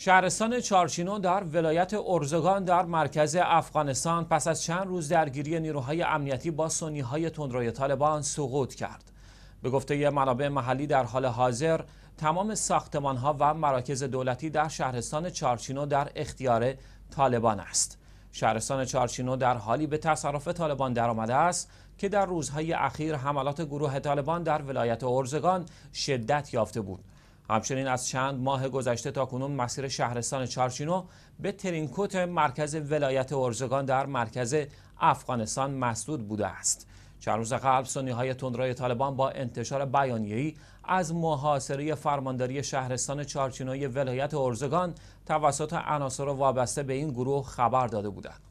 شهرستان چارچینو در ولایت ارزگان در مرکز افغانستان پس از چند روز درگیری نیروهای امنیتی با سنیهای های تندروی طالبان سقوط کرد. به گفته منابع محلی در حال حاضر تمام ساختمان ها و مراکز دولتی در شهرستان چارچینو در اختیار طالبان است. شهرستان چارچینو در حالی به تصرف طالبان درآمده است که در روزهای اخیر حملات گروه طالبان در ولایت ارزگان شدت یافته بود. همچنین از چند ماه گذشته تا کنون مسیر شهرستان چارچینو به ترینکوت مرکز ولایت ارزگان در مرکز افغانستان مسدود بوده است. چند روز قبل سنی های تندرای طالبان با انتشار بیانیه‌ای از محاصره فرمانداری شهرستان چارچینوی ولایت ارزگان توسط عناصر وابسته به این گروه خبر داده بودند.